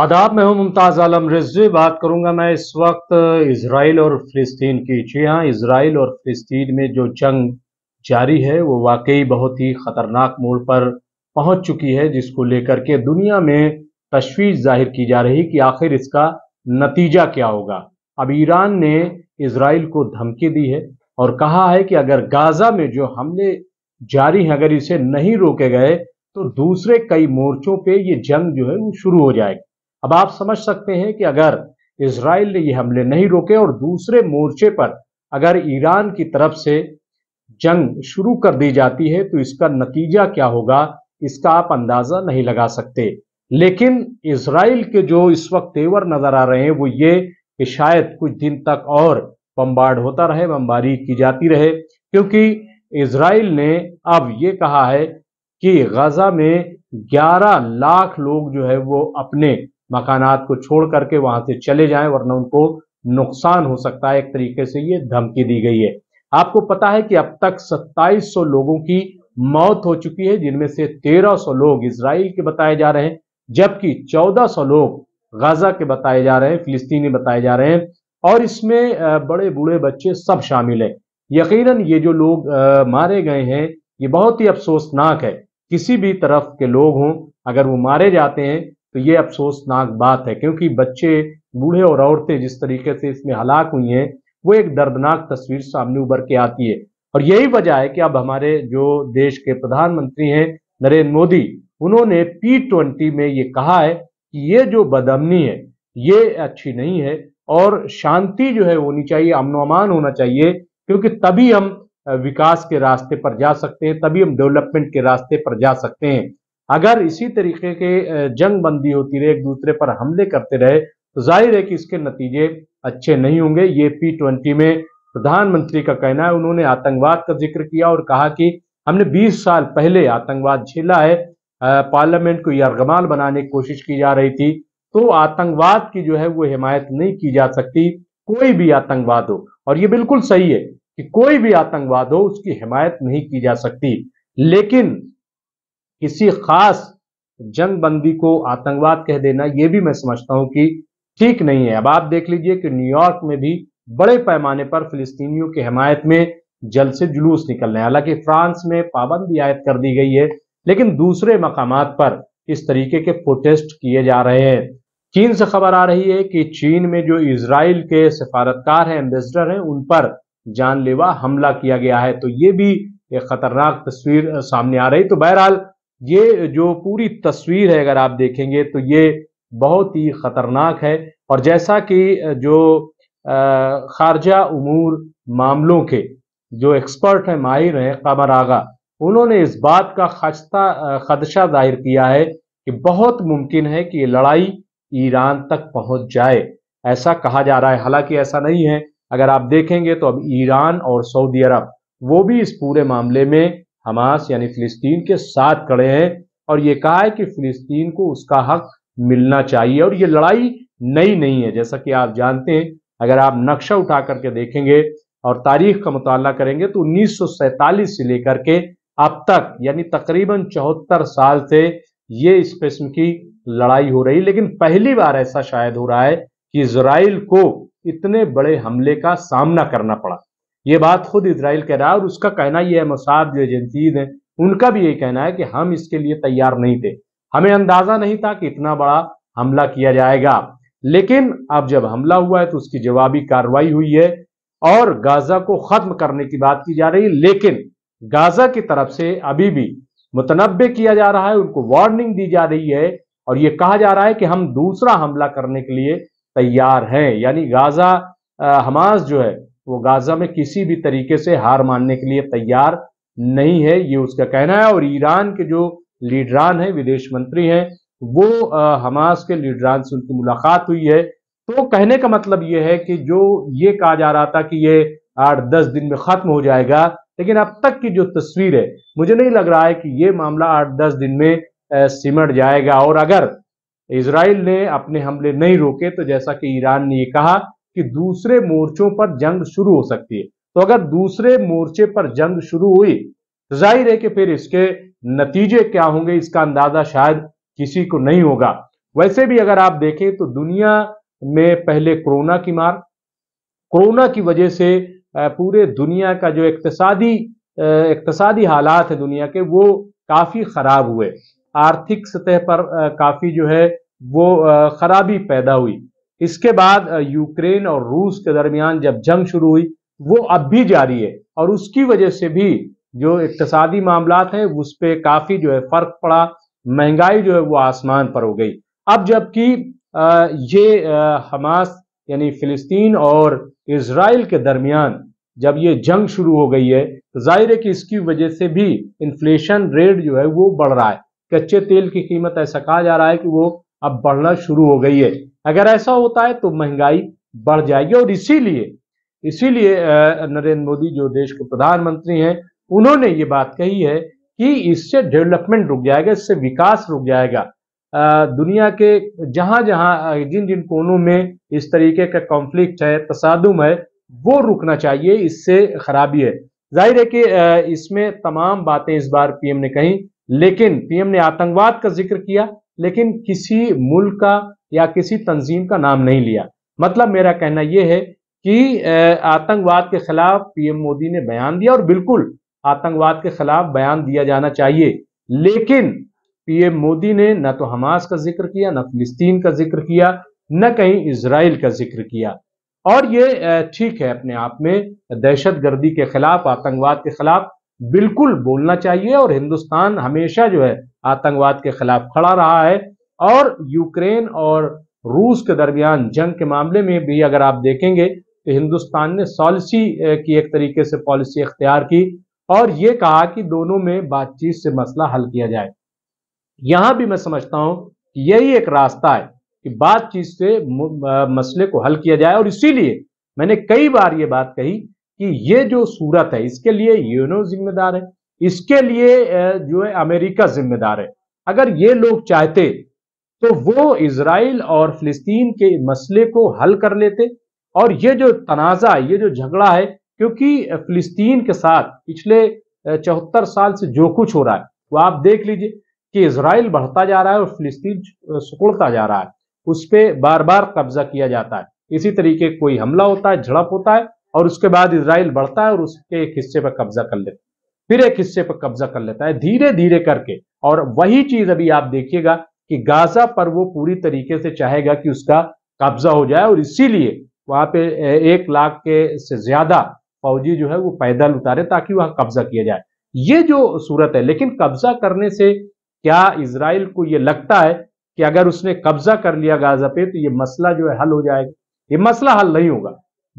आदाब मैं हूं मुमताज़ आलम रिजवी बात करूंगा मैं इस वक्त इसराइल और फ़लस्तीन की जी हाँ इसराइल और फ़लस्तीन में जो जंग जारी है वो वाकई बहुत ही ख़तरनाक मोड़ पर पहुंच चुकी है जिसको लेकर के दुनिया में तशवीश जाहिर की जा रही कि आखिर इसका नतीजा क्या होगा अब ईरान ने इसराइल को धमकी दी है और कहा है कि अगर गाज़ा में जो हमले जारी हैं अगर इसे नहीं रोके गए तो दूसरे कई मोर्चों पे ये जंग जो है वो शुरू हो जाएगी अब आप समझ सकते हैं कि अगर इसराइल ने ये हमले नहीं रोके और दूसरे मोर्चे पर अगर ईरान की तरफ से जंग शुरू कर दी जाती है तो इसका नतीजा क्या होगा इसका आप अंदाजा नहीं लगा सकते लेकिन इसराइल के जो इस वक्त तेवर नजर आ रहे हैं वो ये कि शायद कुछ दिन तक और बम्बार्ड होता रहे बम्बारी की जाती रहे क्योंकि इसराइल ने अब ये कहा है कि गजा में 11 लाख लोग जो है वो अपने मकानात को छोड़ करके वहां से चले जाएं वरना उनको नुकसान हो सकता है एक तरीके से ये धमकी दी गई है आपको पता है कि अब तक 2700 लोगों की मौत हो चुकी है जिनमें से 1300 लोग इसराइल के बताए जा रहे हैं जबकि 1400 लोग गाजा के बताए जा रहे हैं फिलिस्तीनी बताए जा रहे हैं और इसमें बड़े बूढ़े बच्चे सब शामिल है यकीन ये जो लोग मारे गए हैं ये बहुत ही अफसोसनाक है किसी भी तरफ के लोग हों अगर वो मारे जाते हैं तो ये अफसोसनाक बात है क्योंकि बच्चे बूढ़े और औरतें जिस तरीके से इसमें हलाक हुई हैं वो एक दर्दनाक तस्वीर सामने उभर के आती है और यही वजह है कि अब हमारे जो देश के प्रधानमंत्री हैं नरेंद्र मोदी उन्होंने पी ट्वेंटी में ये कहा है कि ये जो बदमनी है ये अच्छी नहीं है और शांति जो है होनी चाहिए अमान होना चाहिए क्योंकि तभी हम विकास के रास्ते पर जा सकते हैं तभी हम डेवलपमेंट के रास्ते पर जा सकते हैं अगर इसी तरीके के जंग बंदी होती रहे एक दूसरे पर हमले करते रहे तो जाहिर है कि इसके नतीजे अच्छे नहीं होंगे ये पी ट्वेंटी में प्रधानमंत्री का कहना है उन्होंने आतंकवाद का जिक्र किया और कहा कि हमने 20 साल पहले आतंकवाद झेला है पार्लियामेंट को यरगमाल बनाने की कोशिश की जा रही थी तो आतंकवाद की जो है वो हिमायत नहीं की जा सकती कोई भी आतंकवाद हो और ये बिल्कुल सही है कि कोई भी आतंकवाद हो उसकी हिमायत नहीं की जा सकती लेकिन किसी खास जंग बंदी को आतंकवाद कह देना यह भी मैं समझता हूं कि ठीक नहीं है अब आप देख लीजिए कि न्यूयॉर्क में भी बड़े पैमाने पर फिलिस्तीनियों की हमायत में जल से जुलूस निकल रहे हैं हालांकि फ्रांस में पाबंदी आयद कर दी गई है लेकिन दूसरे मकाम पर इस तरीके के प्रोटेस्ट किए जा रहे हैं चीन से खबर आ रही है कि चीन में जो इसराइल के सफारतकार हैं एम्बेसडर हैं उन पर जानलेवा हमला किया गया है तो ये भी एक खतरनाक तस्वीर सामने आ रही तो बहरहाल ये जो पूरी तस्वीर है अगर आप देखेंगे तो ये बहुत ही खतरनाक है और जैसा कि जो खारजा उमूर मामलों के जो एक्सपर्ट हैं माहिर हैं कमर आगा उन्होंने इस बात का खदशा खदशा जाहिर किया है कि बहुत मुमकिन है कि ये लड़ाई ईरान तक पहुंच जाए ऐसा कहा जा रहा है हालांकि ऐसा नहीं है अगर आप देखेंगे तो अब ईरान और सऊदी अरब वो भी इस पूरे मामले में हमास यानी फिलिस्तीन के साथ खड़े हैं और ये कहा है कि फिलिस्तीन को उसका हक मिलना चाहिए और ये लड़ाई नई नहीं है जैसा कि आप जानते हैं अगर आप नक्शा उठा करके देखेंगे और तारीख का मुताल करेंगे तो उन्नीस से लेकर के अब तक यानी तकरीबन चौहत्तर साल से ये इस किस्म की लड़ाई हो रही लेकिन पहली बार ऐसा शायद हो रहा है कि इसराइल को इतने बड़े हमले का सामना करना पड़ा ये बात खुद इसराइल कह रहा है और उसका कहना यह है मसाद जो एजेंसीज हैं उनका भी ये कहना है कि हम इसके लिए तैयार नहीं थे हमें अंदाजा नहीं था कि इतना बड़ा हमला किया जाएगा लेकिन अब जब हमला हुआ है तो उसकी जवाबी कार्रवाई हुई है और गाजा को खत्म करने की बात की जा रही है लेकिन गाजा की तरफ से अभी भी मुतनबे किया जा रहा है उनको वार्निंग दी जा रही है और ये कहा जा रहा है कि हम दूसरा हमला करने के लिए तैयार हैं यानी गाजा हमास जो है वो गाजा में किसी भी तरीके से हार मानने के लिए तैयार नहीं है ये उसका कहना है और ईरान के जो लीडरान हैं विदेश मंत्री हैं वो हमास के लीडरान से उनकी मुलाकात हुई है तो कहने का मतलब ये है कि जो ये कहा जा रहा था कि ये आठ दस दिन में खत्म हो जाएगा लेकिन अब तक की जो तस्वीर है मुझे नहीं लग रहा है कि ये मामला आठ दस दिन में सिमट जाएगा और अगर इसराइल ने अपने हमले नहीं रोके तो जैसा कि ईरान ने ये कहा कि दूसरे मोर्चों पर जंग शुरू हो सकती है तो अगर दूसरे मोर्चे पर जंग शुरू हुई तो जाहिर है कि फिर इसके नतीजे क्या होंगे इसका अंदाजा शायद किसी को नहीं होगा वैसे भी अगर आप देखें तो दुनिया में पहले कोरोना की मार कोरोना की वजह से पूरे दुनिया का जो इकतसादी इकतसादी हालात है दुनिया के वो काफ़ी ख़राब हुए आर्थिक सतह पर काफ़ी जो है वो खराबी पैदा हुई इसके बाद यूक्रेन और रूस के दरमियान जब जंग शुरू हुई वो अब भी जारी है और उसकी वजह से भी जो इकतसादी मामला हैं उस पर काफी जो है फर्क पड़ा महंगाई जो है वो आसमान पर हो गई अब जबकि ये हमास यानी फिलिस्तीन और इसराइल के दरमियान जब ये जंग शुरू हो गई है तो जाहिर है कि इसकी वजह से भी इन्फ्लेशन रेट जो है वो बढ़ रहा है कच्चे तेल की कीमत ऐसा कहा जा रहा है कि वो अब बढ़ना शुरू हो गई है अगर ऐसा होता है तो महंगाई बढ़ जाएगी और इसीलिए इसीलिए नरेंद्र मोदी जो देश के प्रधानमंत्री हैं उन्होंने ये बात कही है कि इससे डेवलपमेंट रुक जाएगा इससे विकास रुक जाएगा दुनिया के जहां जहां जिन जिन कोनों में इस तरीके का कॉन्फ्लिक्ट है तसादुम है वो रुकना चाहिए इससे खराबी है जाहिर है कि इसमें तमाम बातें इस बार पीएम ने कही लेकिन पीएम ने आतंकवाद का जिक्र किया लेकिन किसी मुल्क का या किसी तंजीम का नाम नहीं लिया मतलब मेरा कहना यह है कि आतंकवाद के खिलाफ पीएम मोदी ने बयान दिया और बिल्कुल आतंकवाद के खिलाफ बयान दिया जाना चाहिए लेकिन पीएम मोदी ने न तो हमास का जिक्र किया न फिलिस्तीन का जिक्र किया न कहीं इसराइल का जिक्र किया और ये ठीक है अपने आप में दहशत गर्दी के खिलाफ आतंकवाद के खिलाफ बिल्कुल बोलना चाहिए और हिंदुस्तान हमेशा जो है आतंकवाद के खिलाफ खड़ा रहा है और यूक्रेन और रूस के दरमियान जंग के मामले में भी अगर आप देखेंगे तो हिंदुस्तान ने सॉलिसी की एक तरीके से पॉलिसी अख्तियार की और ये कहा कि दोनों में बातचीत से मसला हल किया जाए यहां भी मैं समझता हूं कि यही एक रास्ता है कि बातचीत से मसले को हल किया जाए और इसीलिए मैंने कई बार ये बात कही कि ये जो सूरत है इसके लिए यूनो जिम्मेदार है इसके लिए जो है अमेरिका जिम्मेदार है अगर ये लोग चाहते तो वो इसराइल और फिलिस्तीन के मसले को हल कर लेते और ये जो तनाज़ा ये जो झगड़ा है क्योंकि फिलिस्तीन के साथ पिछले चौहत्तर साल से जो कुछ हो रहा है वो आप देख लीजिए कि इसराइल बढ़ता जा रहा है और फिलिस्तीन सुकुड़ता जा रहा है उस पर बार बार कब्जा किया जाता है इसी तरीके कोई हमला होता है झड़प होता है और उसके बाद इसराइल बढ़ता है और उसके एक हिस्से पर कब्जा कर लेता है फिर एक हिस्से पर कब्जा कर लेता है धीरे धीरे करके और वही चीज अभी आप देखिएगा कि गाजा पर वो पूरी तरीके से चाहेगा कि उसका कब्जा हो जाए और इसीलिए वहां पे एक लाख के से ज्यादा फौजी जो है वो पैदल उतारे ताकि वहां कब्जा किया जाए ये जो सूरत है लेकिन कब्जा करने से क्या इसराइल को ये लगता है कि अगर उसने कब्जा कर लिया गाजा पे तो ये मसला जो है हल हो जाएगा ये मसला हल नहीं होगा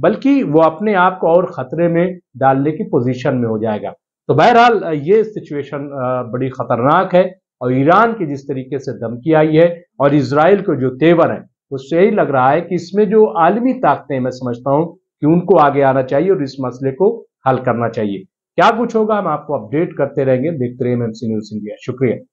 बल्कि वो अपने आप को और खतरे में डालने की पोजीशन में हो जाएगा तो बहरहाल ये सिचुएशन बड़ी खतरनाक है और ईरान की जिस तरीके से धमकी आई है और इसराइल को जो तेवर है उससे यही लग रहा है कि इसमें जो आलमी ताकतें मैं समझता हूं कि उनको आगे आना चाहिए और इस मसले को हल करना चाहिए क्या कुछ होगा हम आपको अपडेट करते रहेंगे देखते रहिए सी न्यूज इंडिया शुक्रिया